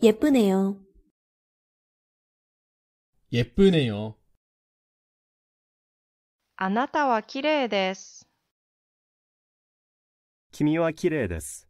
예쁘네요예쁘네요あなたはきれいです。君はきれいです。